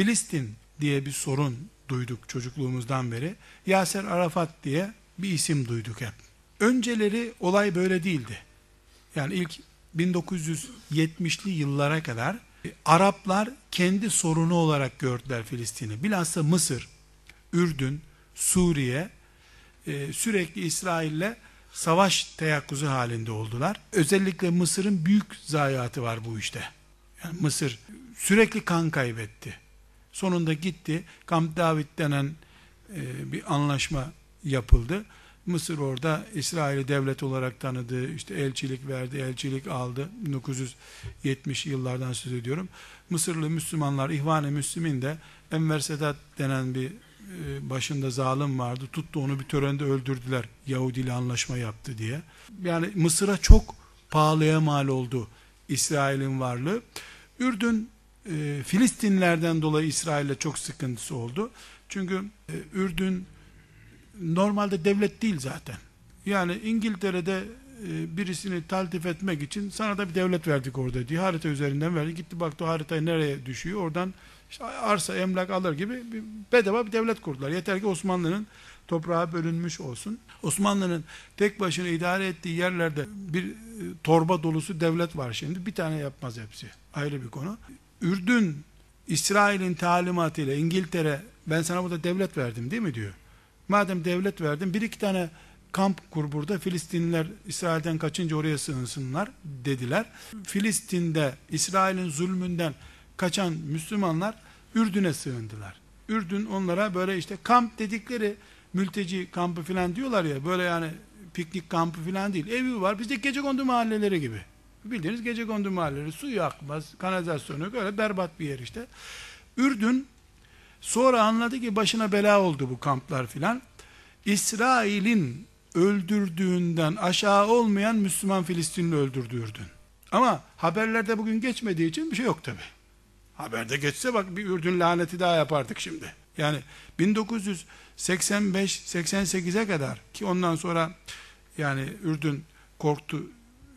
Filistin diye bir sorun duyduk çocukluğumuzdan beri. Yaser Arafat diye bir isim duyduk hep. Önceleri olay böyle değildi. Yani ilk 1970'li yıllara kadar Araplar kendi sorunu olarak gördüler Filistin'i. Bilhassa Mısır, Ürdün, Suriye e, sürekli İsrail'le savaş teyakkuzu halinde oldular. Özellikle Mısır'ın büyük zayiatı var bu işte. Yani Mısır sürekli kan kaybetti. Sonunda gitti. Kamp David denen e, bir anlaşma yapıldı. Mısır orada İsrail'i devlet olarak tanıdı. İşte elçilik verdi, elçilik aldı. 1970 yıllardan söz ediyorum. Mısırlı Müslümanlar, İhvan-ı Müslümin de Enver Sedat denen bir e, başında zalim vardı. Tuttu onu bir törende öldürdüler. Yahudi ile anlaşma yaptı diye. Yani Mısır'a çok pahalıya mal oldu İsrail'in varlığı. Ürdün e, Filistinlerden dolayı İsrail'e çok sıkıntısı oldu. Çünkü e, Ürdün normalde devlet değil zaten. Yani İngiltere'de e, birisini taltif etmek için sana da bir devlet verdik orada diye harita üzerinden verdi. Gitti baktı haritayı nereye düşüyor oradan işte arsa emlak alır gibi bir bedava bir devlet kurdular. Yeter ki Osmanlı'nın toprağa bölünmüş olsun. Osmanlı'nın tek başına idare ettiği yerlerde bir e, torba dolusu devlet var şimdi. Bir tane yapmaz hepsi. Ayrı bir konu. Ürdün İsrail'in talimatıyla İngiltere ben sana burada devlet verdim değil mi diyor. Madem devlet verdim bir iki tane kamp kur burada Filistinliler İsrail'den kaçınca oraya sığınsınlar dediler. Filistin'de İsrail'in zulmünden kaçan Müslümanlar Ürdün'e sığındılar. Ürdün onlara böyle işte kamp dedikleri mülteci kampı filan diyorlar ya böyle yani piknik kampı filan değil. Evi var. bizde gece kondu mahalleleri gibi. Bildiğiniz gece kondu mahalleleri. Suyu akmaz, kanalizasyonu yok. Öyle berbat bir yer işte. Ürdün sonra anladı ki başına bela oldu bu kamplar filan. İsrail'in öldürdüğünden aşağı olmayan Müslüman Filistinli öldürdü Ürdün. Ama haberlerde bugün geçmediği için bir şey yok tabi. Haberde geçse bak bir Ürdün laneti daha yapardık şimdi. Yani 1985-88'e kadar ki ondan sonra yani Ürdün korktu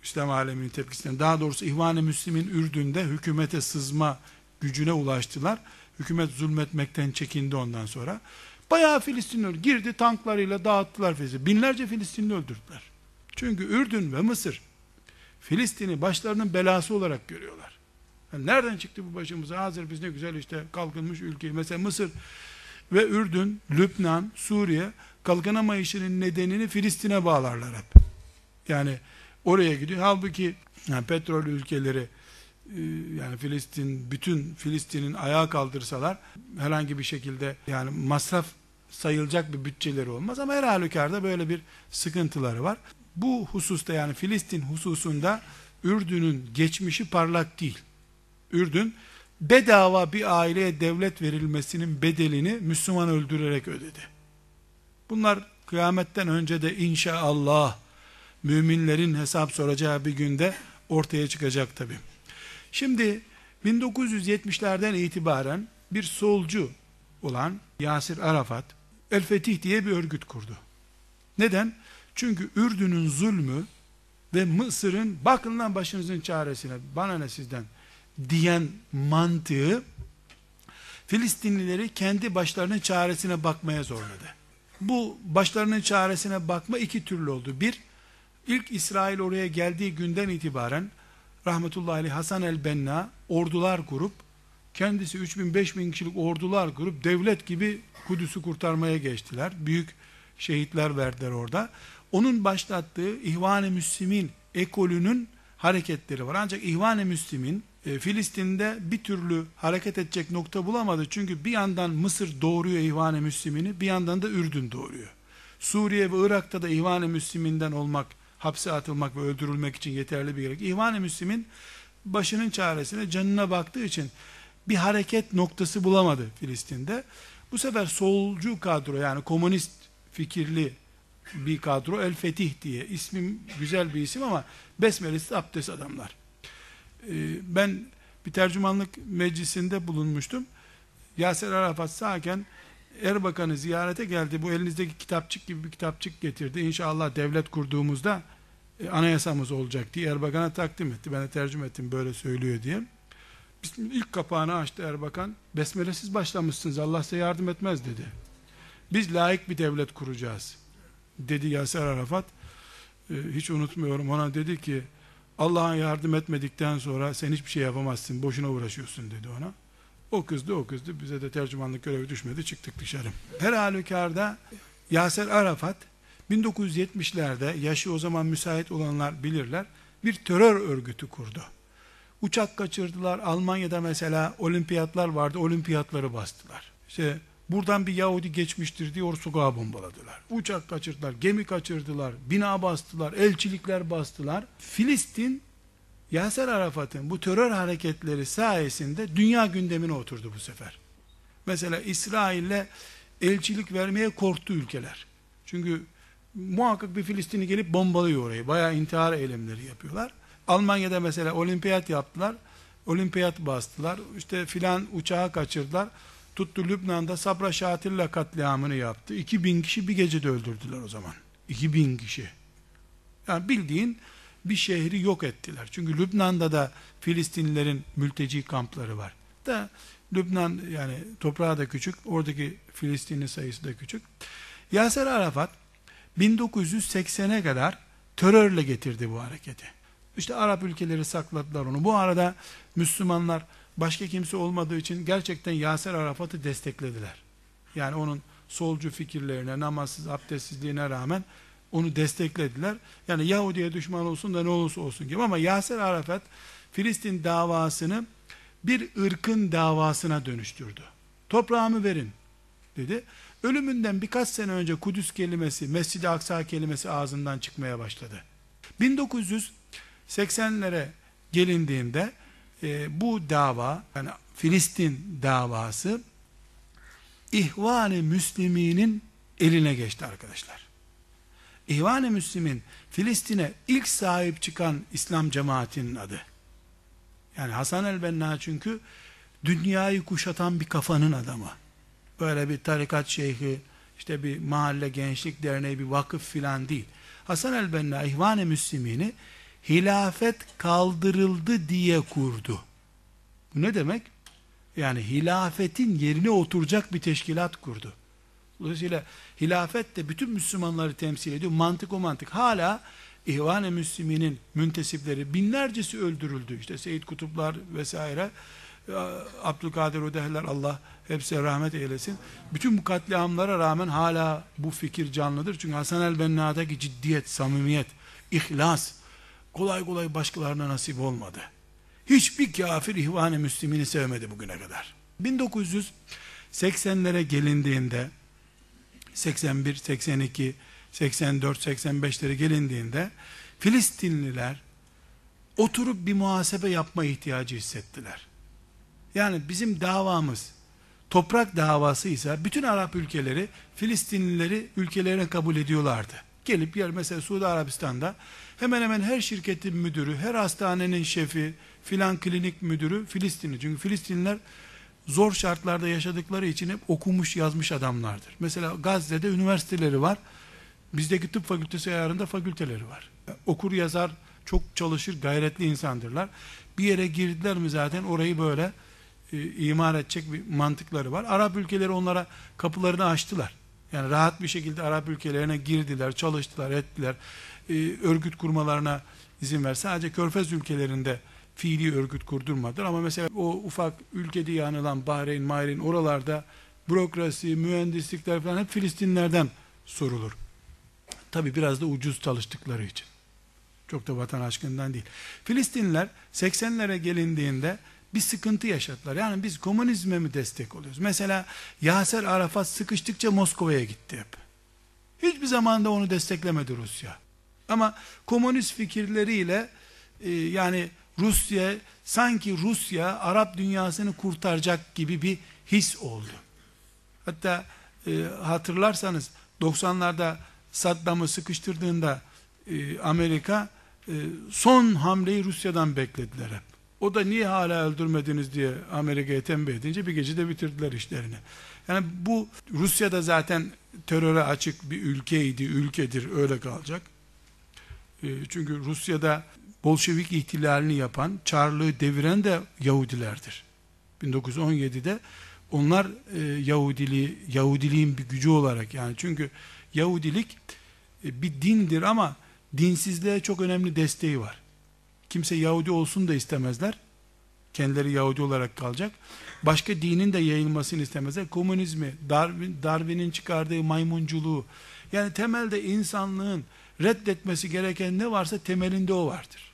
İslam aleminin tepkisinden daha doğrusu İhvan-ı Müslim'in Ürdün'de hükümete sızma gücüne ulaştılar. Hükümet zulmetmekten çekindi ondan sonra. Bayağı Filistinli Girdi tanklarıyla dağıttılar Filistin'i. Binlerce Filistinli öldürdüler. Çünkü Ürdün ve Mısır Filistin'i başlarının belası olarak görüyorlar. Yani nereden çıktı bu başımıza? Hazır biz ne güzel işte kalkınmış ülke Mesela Mısır ve Ürdün, Lübnan, Suriye kalkınamayışının nedenini Filistin'e bağlarlar hep. Yani Oraya gidiyor. Halbuki yani petrol ülkeleri e, yani Filistin bütün Filistin'in ayağa kaldırsalar herhangi bir şekilde yani masraf sayılacak bir bütçeleri olmaz ama her halükarda böyle bir sıkıntıları var. Bu hususta yani Filistin hususunda Ürdün'ün geçmişi parlak değil. Ürdün bedava bir aileye devlet verilmesinin bedelini Müslüman öldürerek ödedi. Bunlar kıyametten önce de inşallah müminlerin hesap soracağı bir günde ortaya çıkacak tabi. Şimdi 1970'lerden itibaren bir solcu olan Yasir Arafat El Fetih diye bir örgüt kurdu. Neden? Çünkü Ürdün'ün zulmü ve Mısır'ın bakın lan başınızın çaresine bana ne sizden diyen mantığı Filistinlileri kendi başlarının çaresine bakmaya zorladı. Bu başlarının çaresine bakma iki türlü oldu. Bir, İlk İsrail oraya geldiği günden itibaren rahmetullahi aleyh Hasan el-Benna ordular kurup kendisi 3000-5000 kişilik ordular kurup devlet gibi Kudüs'ü kurtarmaya geçtiler. Büyük şehitler verdiler orada. Onun başlattığı İhvan-ı Müslim'in ekolünün hareketleri var. Ancak İhvan-ı Müslim'in e, Filistin'de bir türlü hareket edecek nokta bulamadı. Çünkü bir yandan Mısır doğuruyor İhvan-ı Müslim'ini, bir yandan da Ürdün doğuruyor. Suriye ve Irak'ta da İhvan-ı Müslim'inden olmak hapse atılmak ve öldürülmek için yeterli bir gerek. İhvan-ı Müslim'in başının çaresine canına baktığı için bir hareket noktası bulamadı Filistin'de. Bu sefer solcu kadro yani komünist fikirli bir kadro El Fetih diye ismim güzel bir isim ama besmelesiz abdest adamlar. Ee, ben bir tercümanlık meclisinde bulunmuştum. Yaser Arafat sağken Erbakan'ı ziyarete geldi. Bu elinizdeki kitapçık gibi bir kitapçık getirdi. İnşallah devlet kurduğumuzda e, anayasamız olacak diye Erbakan'a takdim etti. Ben de tercüme ettim böyle söylüyor diye. Bismillah, ilk kapağını açtı Erbakan. Besmelesiz başlamışsınız Allah size yardım etmez dedi. Biz layık bir devlet kuracağız. Dedi Yasir Arafat. E, hiç unutmuyorum ona dedi ki Allah'a yardım etmedikten sonra sen hiçbir şey yapamazsın. Boşuna uğraşıyorsun dedi ona. O kızdı o kızdı bize de tercümanlık görevi düşmedi çıktık dışarı. Her halükarda Yaser Arafat 1970'lerde yaşı o zaman müsait olanlar bilirler bir terör örgütü kurdu. Uçak kaçırdılar. Almanya'da mesela olimpiyatlar vardı. Olimpiyatları bastılar. İşte buradan bir Yahudi geçmiştir diye sokağa bombaladılar. Uçak kaçırdılar, gemi kaçırdılar, bina bastılar, elçilikler bastılar. Filistin Yaser Arafat'ın bu terör hareketleri sayesinde dünya gündemine oturdu bu sefer. Mesela İsrail'le elçilik vermeye korktu ülkeler. Çünkü muhakkak bir Filistinli gelip bombalıyor orayı. Bayağı intihar eylemleri yapıyorlar. Almanya'da mesela olimpiyat yaptılar. Olimpiyat bastılar. İşte filan uçağı kaçırdılar. Tuttu Lübnan'da Sabra Şatil'le katliamını yaptı. 2000 kişi bir gecede öldürdüler o zaman. 2000 kişi. Yani bildiğin bir şehri yok ettiler. Çünkü Lübnan'da da Filistinlilerin mülteci kampları var. Da Lübnan yani toprağı da küçük, oradaki Filistinli sayısı da küçük. Yaser Arafat 1980'e kadar terörle getirdi bu hareketi. İşte Arap ülkeleri sakladılar onu. Bu arada Müslümanlar başka kimse olmadığı için gerçekten Yaser Arafat'ı desteklediler. Yani onun solcu fikirlerine, namazsız, abdestsizliğine rağmen onu desteklediler. Yani Yahudi'ye düşman olsun da ne olursa olsun gibi ama Yasir Arafat Filistin davasını bir ırkın davasına dönüştürdü. Toprağımı verin dedi. Ölümünden birkaç sene önce Kudüs kelimesi, Mescid-i Aksa kelimesi ağzından çıkmaya başladı. 1980'lere gelindiğinde e, bu dava, yani Filistin davası İhvan-ı Müslimi'nin eline geçti arkadaşlar. İhvan-ı Müslim'in Filistin'e ilk sahip çıkan İslam cemaatinin adı. Yani Hasan el-Benna çünkü dünyayı kuşatan bir kafanın adamı. Böyle bir tarikat şeyhi, işte bir mahalle gençlik derneği, bir vakıf filan değil. Hasan el-Benna İhvan-ı Müslim'ini hilafet kaldırıldı diye kurdu. Bu ne demek? Yani hilafetin yerine oturacak bir teşkilat kurdu. Dolayısıyla hilafet de bütün Müslümanları temsil ediyor. Mantık o mantık. Hala İhvan-ı Müslümin'in müntesipleri binlercesi öldürüldü. İşte Seyit Kutuplar vesaire. E, Abdülkadir Ödehler Allah hepsine rahmet eylesin. Bütün bu katliamlara rağmen hala bu fikir canlıdır. Çünkü Hasan el-Benna'daki ciddiyet, samimiyet, ihlas kolay kolay başkalarına nasip olmadı. Hiçbir kafir ihvan-ı müslimini sevmedi bugüne kadar. 1980'lere gelindiğinde 81, 82, 84, 85'lere gelindiğinde Filistinliler oturup bir muhasebe yapma ihtiyacı hissettiler. Yani bizim davamız toprak davası ise bütün Arap ülkeleri Filistinlileri ülkelerine kabul ediyorlardı. Gelip yer mesela Suudi Arabistan'da hemen hemen her şirketin müdürü, her hastanenin şefi, filan klinik müdürü Filistinli. Çünkü Filistinliler zor şartlarda yaşadıkları için hep okumuş yazmış adamlardır. Mesela Gazze'de üniversiteleri var. Bizdeki tıp fakültesi ayarında fakülteleri var. Okur yazar, çok çalışır, gayretli insandırlar. Bir yere girdiler mi zaten orayı böyle e, imar edecek bir mantıkları var. Arap ülkeleri onlara kapılarını açtılar. Yani rahat bir şekilde Arap ülkelerine girdiler, çalıştılar, ettiler. E, örgüt kurmalarına izin ver. Sadece Körfez ülkelerinde fiili örgüt kurdurmadılar ama mesela o ufak ülkede yanılan Bahreyn, Mahreyn oralarda bürokrasi, mühendislikler falan hep Filistinlerden sorulur. Tabi biraz da ucuz çalıştıkları için. Çok da vatan aşkından değil. Filistinler 80'lere gelindiğinde bir sıkıntı yaşadılar. Yani biz komünizme mi destek oluyoruz? Mesela Yaser Arafat sıkıştıkça Moskova'ya gitti hep. Hiçbir zamanda onu desteklemedi Rusya. Ama komünist fikirleriyle e, yani Rusya sanki Rusya Arap dünyasını kurtaracak gibi bir his oldu. Hatta e, hatırlarsanız 90'larda Saddam'ı sıkıştırdığında e, Amerika e, son hamleyi Rusya'dan beklediler hep. O da niye hala öldürmediniz diye Amerika'ya tembih edince bir gecede bitirdiler işlerini. Yani bu Rusya'da zaten teröre açık bir ülkeydi, ülkedir öyle kalacak. E, çünkü Rusya'da Bolşevik ihtilalini yapan, Çarlığı deviren de Yahudilerdir. 1917'de onlar e, Yahudiliği, Yahudiliğin bir gücü olarak yani çünkü Yahudilik e, bir dindir ama dinsizliğe çok önemli desteği var. Kimse Yahudi olsun da istemezler. Kendileri Yahudi olarak kalacak. Başka dinin de yayılmasını istemezler. Komünizmi, Darwin, Darwin'in çıkardığı maymunculuğu yani temelde insanlığın reddetmesi gereken ne varsa temelinde o vardır.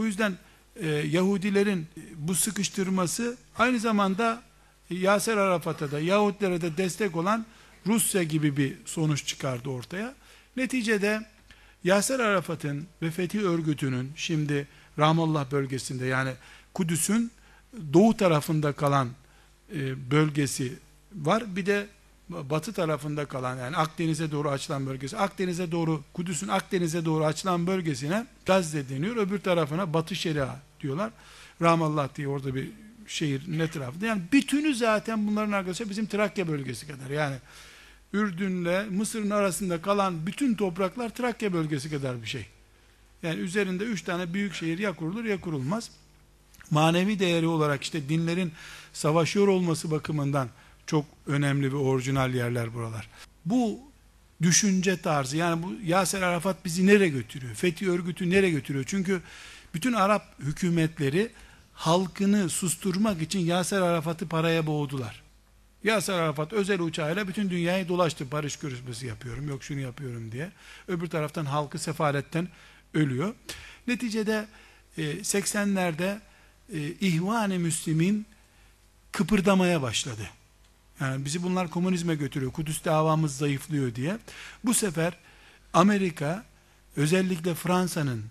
Bu yüzden e, Yahudilerin e, bu sıkıştırması aynı zamanda Yaser Arafat'a da Yahudilere de destek olan Rusya gibi bir sonuç çıkardı ortaya. Neticede Yaser Arafat'ın ve Fethi örgütünün şimdi Ramallah bölgesinde yani Kudüs'ün doğu tarafında kalan e, bölgesi var. Bir de batı tarafında kalan yani Akdeniz'e doğru açılan bölgesi, Akdeniz'e doğru Kudüs'ün Akdeniz'e doğru açılan bölgesine Gazze deniyor. Öbür tarafına Batı Şeria diyorlar. Ramallah diye orada bir şehrin etrafında. Yani bütünü zaten bunların arkası bizim Trakya bölgesi kadar. Yani Ürdün'le Mısır'ın arasında kalan bütün topraklar Trakya bölgesi kadar bir şey. Yani üzerinde üç tane büyük şehir ya kurulur ya kurulmaz. Manevi değeri olarak işte dinlerin savaşıyor olması bakımından çok önemli ve orijinal yerler buralar. Bu düşünce tarzı yani bu Yaser Arafat bizi nereye götürüyor? Fethi örgütü nereye götürüyor? Çünkü bütün Arap hükümetleri halkını susturmak için Yaser Arafat'ı paraya boğdular. Yaser Arafat özel uçağıyla bütün dünyayı dolaştı. Barış görüşmesi yapıyorum, yok şunu yapıyorum diye. Öbür taraftan halkı sefaletten ölüyor. Neticede 80'lerde e, e, İhvan-ı Müslim'in kıpırdamaya başladı. Yani ee, bizi bunlar komünizme götürüyor. Kudüs davamız zayıflıyor diye. Bu sefer Amerika özellikle Fransa'nın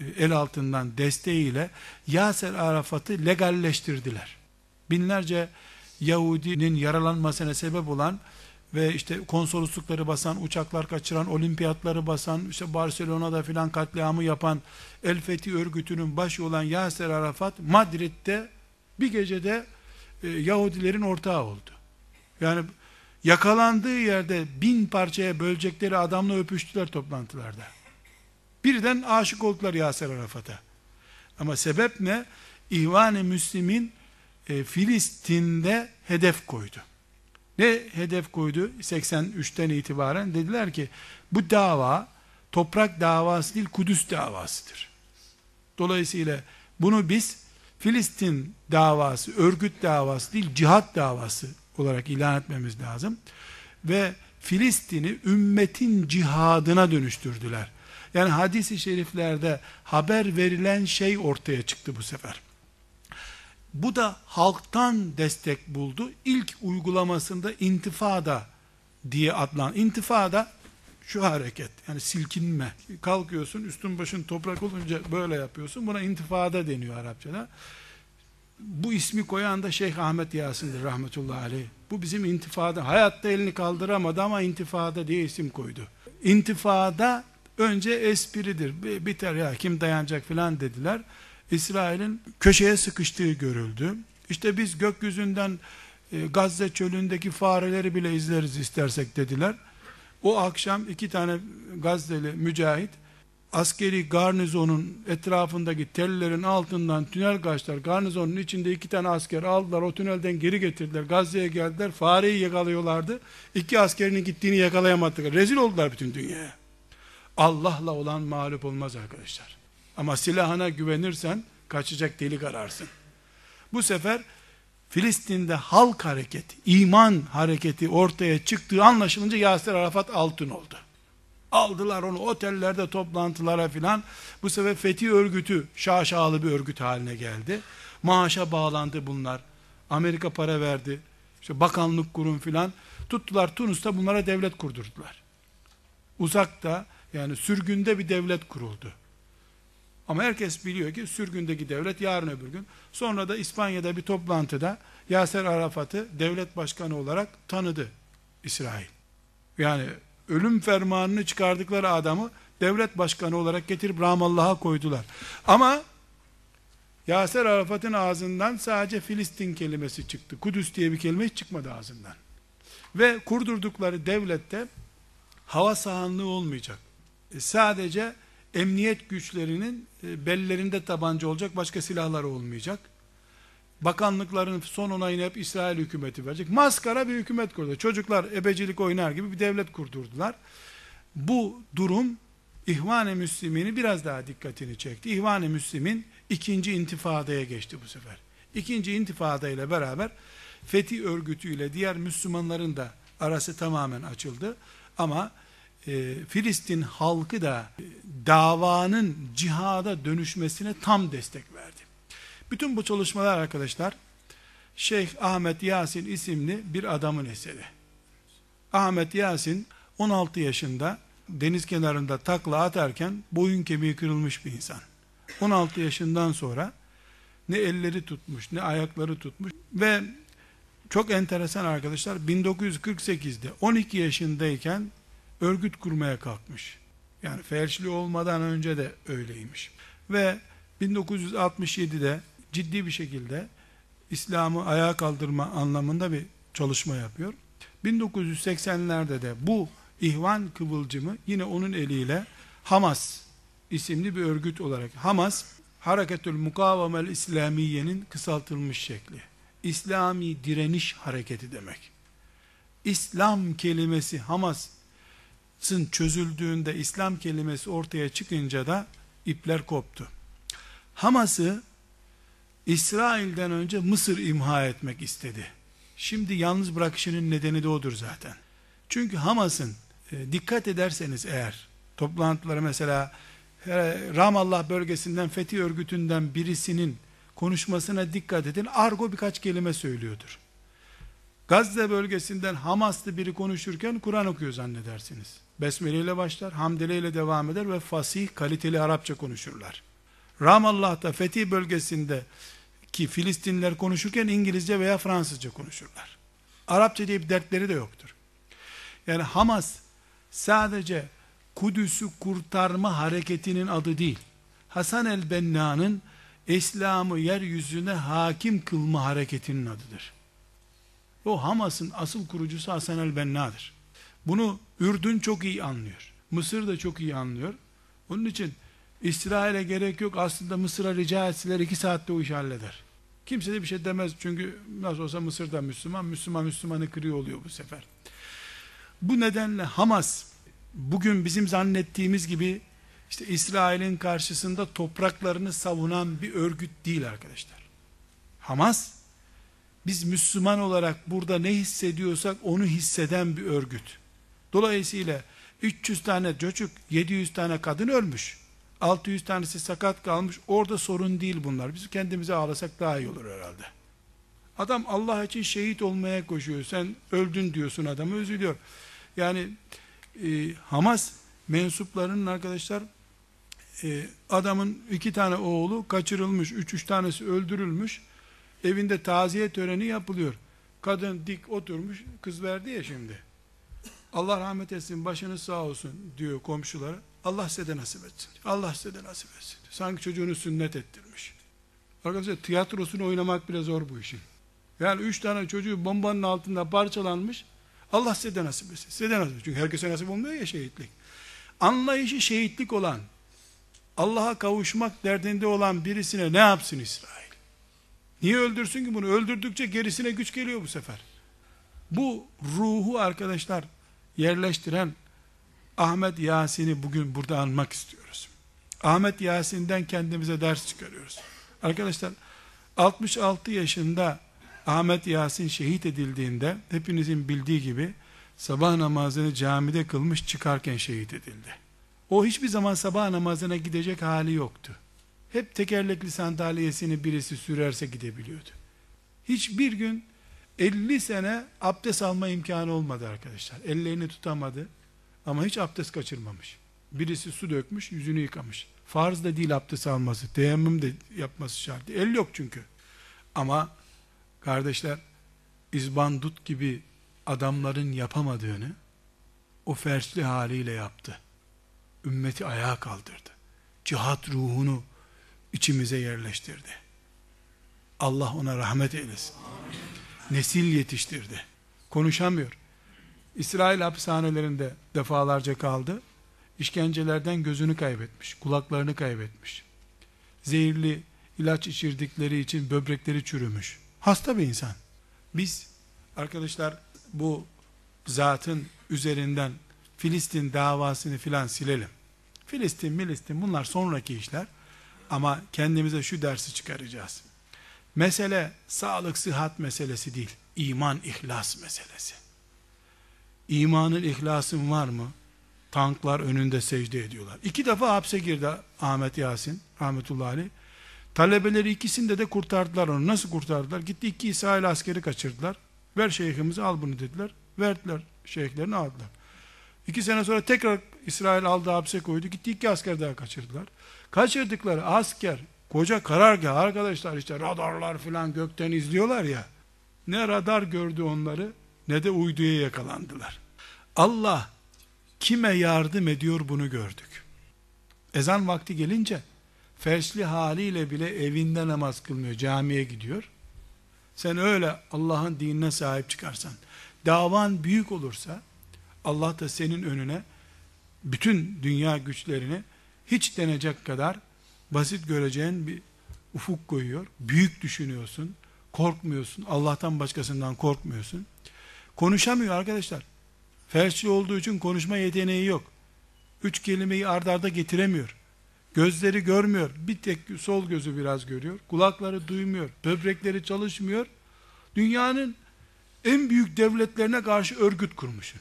e, el altından desteğiyle Yaser Arafat'ı legalleştirdiler. Binlerce Yahudinin yaralanmasına sebep olan ve işte konsoloslukları basan, uçaklar kaçıran, olimpiyatları basan, işte Barcelona'da filan katliamı yapan El Fethi örgütünün başı olan Yaser Arafat Madrid'de bir gecede e, Yahudilerin ortağı oldu. Yani yakalandığı yerde bin parçaya bölecekleri adamla öpüştüler toplantılarda. Birden aşık oldular Yasir Arafat'a. Ama sebep ne? İhvan-ı Müslim'in e, Filistin'de hedef koydu. Ne hedef koydu? 83'ten itibaren dediler ki bu dava toprak davası değil Kudüs davasıdır. Dolayısıyla bunu biz Filistin davası, örgüt davası değil cihat davası olarak ilan etmemiz lazım. Ve Filistin'i ümmetin cihadına dönüştürdüler. Yani hadisi şeriflerde haber verilen şey ortaya çıktı bu sefer. Bu da halktan destek buldu. İlk uygulamasında intifada diye adlan. İntifada şu hareket yani silkinme. Kalkıyorsun üstün başın toprak olunca böyle yapıyorsun. Buna intifada deniyor Arapçada bu ismi koyan da Şeyh Ahmet Yasin'dir rahmetullahi aleyh. Bu bizim intifada, hayatta elini kaldıramadı ama intifada diye isim koydu. İntifada önce espridir. Biter ya kim dayanacak filan dediler. İsrail'in köşeye sıkıştığı görüldü. İşte biz gökyüzünden e, Gazze çölündeki fareleri bile izleriz istersek dediler. O akşam iki tane Gazze'li mücahit askeri garnizonun etrafındaki tellerin altından tünel kaçtılar. Garnizonun içinde iki tane asker aldılar. O tünelden geri getirdiler. Gazze'ye geldiler. Fareyi yakalıyorlardı. İki askerinin gittiğini yakalayamadılar. Rezil oldular bütün dünyaya. Allah'la olan mağlup olmaz arkadaşlar. Ama silahına güvenirsen kaçacak delik ararsın. Bu sefer Filistin'de halk hareketi, iman hareketi ortaya çıktığı anlaşılınca Yasir Arafat altın oldu. Aldılar onu otellerde toplantılara filan. Bu sefer fetih örgütü şaşalı bir örgüt haline geldi. Maaşa bağlandı bunlar. Amerika para verdi. İşte bakanlık kurun filan. Tuttular Tunus'ta bunlara devlet kurdurdular. Uzakta yani sürgünde bir devlet kuruldu. Ama herkes biliyor ki sürgündeki devlet yarın öbür gün. Sonra da İspanya'da bir toplantıda Yaser Arafat'ı devlet başkanı olarak tanıdı İsrail. Yani ölüm fermanını çıkardıkları adamı devlet başkanı olarak getirip Ramallah'a koydular. Ama Yaser Arafat'ın ağzından sadece Filistin kelimesi çıktı. Kudüs diye bir kelime hiç çıkmadı ağzından. Ve kurdurdukları devlette hava sahanlığı olmayacak. E sadece emniyet güçlerinin e, bellerinde tabanca olacak, başka silahlar olmayacak. Bakanlıkların son onayını hep İsrail hükümeti verecek. Maskara bir hükümet kurdu. Çocuklar ebecilik oynar gibi bir devlet kurdurdular. Bu durum İhvan-ı Müslümin'i biraz daha dikkatini çekti. İhvan-ı Müslümin ikinci intifadaya geçti bu sefer. İkinci intifada ile beraber Fethi örgütüyle diğer Müslümanların da arası tamamen açıldı. Ama e, Filistin halkı da e, davanın cihada dönüşmesine tam destek verdi. Bütün bu çalışmalar arkadaşlar Şeyh Ahmet Yasin isimli bir adamın eseri. Ahmet Yasin 16 yaşında deniz kenarında takla atarken boyun kemiği kırılmış bir insan. 16 yaşından sonra ne elleri tutmuş ne ayakları tutmuş ve çok enteresan arkadaşlar 1948'de 12 yaşındayken örgüt kurmaya kalkmış. Yani felçli olmadan önce de öyleymiş. Ve 1967'de ciddi bir şekilde İslam'ı ayağa kaldırma anlamında bir çalışma yapıyor. 1980'lerde de bu İhvan Kıvılcımı yine onun eliyle Hamas isimli bir örgüt olarak Hamas Hareketül Mukavemel İslamiye'nin kısaltılmış şekli. İslami direniş hareketi demek. İslam kelimesi Hamas'ın çözüldüğünde İslam kelimesi ortaya çıkınca da ipler koptu. Hamas'ı İsrail'den önce Mısır imha etmek istedi. Şimdi yalnız bırakışının nedeni de odur zaten. Çünkü Hamas'ın e, dikkat ederseniz eğer toplantıları mesela e, Ramallah bölgesinden Fethi örgütünden birisinin konuşmasına dikkat edin. Argo birkaç kelime söylüyordur. Gazze bölgesinden Hamaslı biri konuşurken Kur'an okuyor zannedersiniz. Besmele ile başlar, hamdele ile devam eder ve fasih, kaliteli Arapça konuşurlar. Ramallah'ta, Fethi bölgesinde ki Filistinler konuşurken İngilizce veya Fransızca konuşurlar. Arapça diye bir dertleri de yoktur. Yani Hamas sadece Kudüs'ü kurtarma hareketinin adı değil. Hasan el-Benna'nın İslam'ı yeryüzüne hakim kılma hareketinin adıdır. O Hamas'ın asıl kurucusu Hasan el-Benna'dır. Bunu Ürdün çok iyi anlıyor. Mısır da çok iyi anlıyor. Onun için İsrail'e gerek yok aslında Mısır'a rica etseler iki saatte o işi halleder. Kimse de bir şey demez çünkü nasıl olsa Mısır'da Müslüman, Müslüman Müslümanı kırıyor oluyor bu sefer. Bu nedenle Hamas bugün bizim zannettiğimiz gibi işte İsrail'in karşısında topraklarını savunan bir örgüt değil arkadaşlar. Hamas biz Müslüman olarak burada ne hissediyorsak onu hisseden bir örgüt. Dolayısıyla 300 tane çocuk, 700 tane kadın ölmüş. 600 tanesi sakat kalmış. Orada sorun değil bunlar. Biz kendimize ağlasak daha iyi olur herhalde. Adam Allah için şehit olmaya koşuyor. Sen öldün diyorsun adamı üzülüyor. Yani e, Hamas mensuplarının arkadaşlar e, adamın iki tane oğlu kaçırılmış. Üç üç tanesi öldürülmüş. Evinde taziye töreni yapılıyor. Kadın dik oturmuş. Kız verdi ya şimdi. Allah rahmet etsin başınız sağ olsun diyor komşulara. Allah size de nasip etsin. Allah size de nasip etsin. Sanki çocuğunu sünnet ettirmiş. Arkadaşlar tiyatrosunu oynamak bile zor bu işin. Yani üç tane çocuğu bombanın altında parçalanmış. Allah size de nasip etsin. Size de nasip etsin. Çünkü herkese nasip olmuyor ya şehitlik. Anlayışı şehitlik olan, Allah'a kavuşmak derdinde olan birisine ne yapsın İsrail? Niye öldürsün ki bunu? Öldürdükçe gerisine güç geliyor bu sefer. Bu ruhu arkadaşlar yerleştiren Ahmet Yasin'i bugün burada anmak istiyoruz. Ahmet Yasin'den kendimize ders çıkarıyoruz. Arkadaşlar 66 yaşında Ahmet Yasin şehit edildiğinde hepinizin bildiği gibi sabah namazını camide kılmış çıkarken şehit edildi. O hiçbir zaman sabah namazına gidecek hali yoktu. Hep tekerlekli sandalyesini birisi sürerse gidebiliyordu. Hiçbir gün 50 sene abdest alma imkanı olmadı arkadaşlar. Ellerini tutamadı, ama hiç abdest kaçırmamış. Birisi su dökmüş, yüzünü yıkamış. Farz da değil abdest alması, teyemmüm de yapması şart. El yok çünkü. Ama kardeşler, izbandut gibi adamların yapamadığını o fersli haliyle yaptı. Ümmeti ayağa kaldırdı. Cihat ruhunu içimize yerleştirdi. Allah ona rahmet eylesin. Nesil yetiştirdi. Konuşamıyor. İsrail hapishanelerinde defalarca kaldı. İşkencelerden gözünü kaybetmiş, kulaklarını kaybetmiş. Zehirli ilaç içirdikleri için böbrekleri çürümüş. Hasta bir insan. Biz arkadaşlar bu zatın üzerinden Filistin davasını filan silelim. Filistin, Filistin bunlar sonraki işler. Ama kendimize şu dersi çıkaracağız. Mesele sağlık, sıhhat meselesi değil. İman, ihlas meselesi. İmanın, ihlasın var mı? Tanklar önünde secde ediyorlar. İki defa hapse girdi Ahmet Yasin, rahmetullahi aleyh. Talebeleri ikisinde de kurtardılar onu. Nasıl kurtardılar? Gitti iki İsrail askeri kaçırdılar. Ver şeyhimizi al bunu dediler. Verdiler şeyhlerini aldılar. İki sene sonra tekrar İsrail aldı hapse koydu. Gitti iki asker daha kaçırdılar. Kaçırdıkları asker koca karargah arkadaşlar işte radarlar filan gökten izliyorlar ya. Ne radar gördü onları ne de uyduya yakalandılar. Allah kime yardım ediyor bunu gördük. Ezan vakti gelince fersli haliyle bile evinde namaz kılmıyor, camiye gidiyor. Sen öyle Allah'ın dinine sahip çıkarsan, davan büyük olursa Allah da senin önüne bütün dünya güçlerini hiç denecek kadar basit göreceğin bir ufuk koyuyor. Büyük düşünüyorsun, korkmuyorsun. Allah'tan başkasından korkmuyorsun. Konuşamıyor arkadaşlar. Felçli olduğu için konuşma yeteneği yok. Üç kelimeyi ardarda arda getiremiyor. Gözleri görmüyor. Bir tek sol gözü biraz görüyor. Kulakları duymuyor. Böbrekleri çalışmıyor. Dünyanın en büyük devletlerine karşı örgüt kurmuş.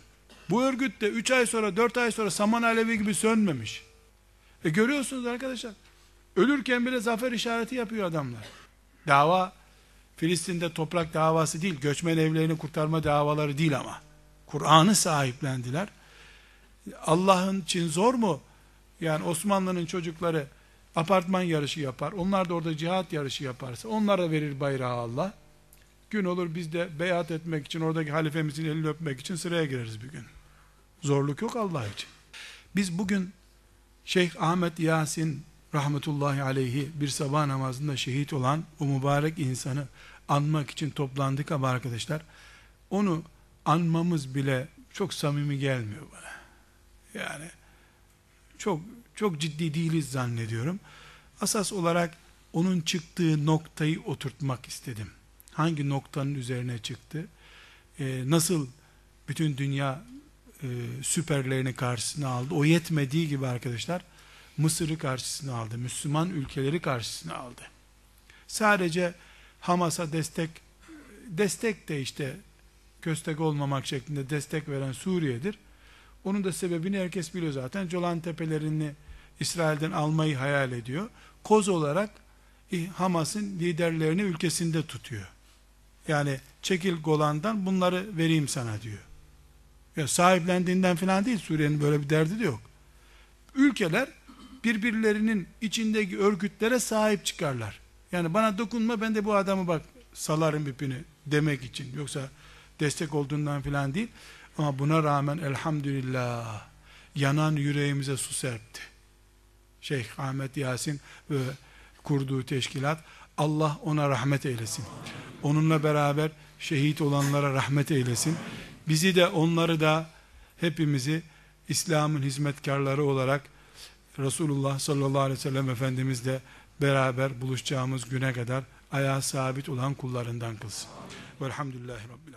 Bu örgüt de 3 ay sonra 4 ay sonra saman alevi gibi sönmemiş. E görüyorsunuz arkadaşlar. Ölürken bile zafer işareti yapıyor adamlar. Dava Filistin'de toprak davası değil, göçmen evlerini kurtarma davaları değil ama. Kur'an'ı sahiplendiler. Allah'ın için zor mu? Yani Osmanlı'nın çocukları apartman yarışı yapar. Onlar da orada cihat yarışı yaparsa onlara verir bayrağı Allah. Gün olur biz de beyat etmek için oradaki halifemizin elini öpmek için sıraya gireriz bir gün. Zorluk yok Allah için. Biz bugün Şeyh Ahmet Yasin rahmetullahi aleyhi bir sabah namazında şehit olan o mübarek insanı anmak için toplandık ama arkadaşlar onu anmamız bile çok samimi gelmiyor bana. Yani çok çok ciddi değiliz zannediyorum. Asas olarak onun çıktığı noktayı oturtmak istedim. Hangi noktanın üzerine çıktı? Ee, nasıl bütün dünya e, süperlerini karşısına aldı? O yetmediği gibi arkadaşlar Mısır'ı karşısına aldı. Müslüman ülkeleri karşısına aldı. Sadece Hamas'a destek destek de işte köstek olmamak şeklinde destek veren Suriye'dir. Onun da sebebini herkes biliyor zaten. Colan tepelerini İsrail'den almayı hayal ediyor. Koz olarak Hamas'ın liderlerini ülkesinde tutuyor. Yani çekil Golan'dan bunları vereyim sana diyor. Ya sahiplendiğinden falan değil Suriye'nin böyle bir derdi de yok. Ülkeler birbirlerinin içindeki örgütlere sahip çıkarlar. Yani bana dokunma ben de bu adamı bak salarım ipini demek için. Yoksa destek olduğundan filan değil. Ama buna rağmen elhamdülillah yanan yüreğimize su serpti. Şeyh Ahmet Yasin ve kurduğu teşkilat Allah ona rahmet eylesin. Onunla beraber şehit olanlara rahmet eylesin. Bizi de onları da hepimizi İslam'ın hizmetkarları olarak Resulullah sallallahu aleyhi ve sellem Efendimiz de beraber buluşacağımız güne kadar ayağa sabit olan kullarından kılsın. Velhamdülillahi Rabbil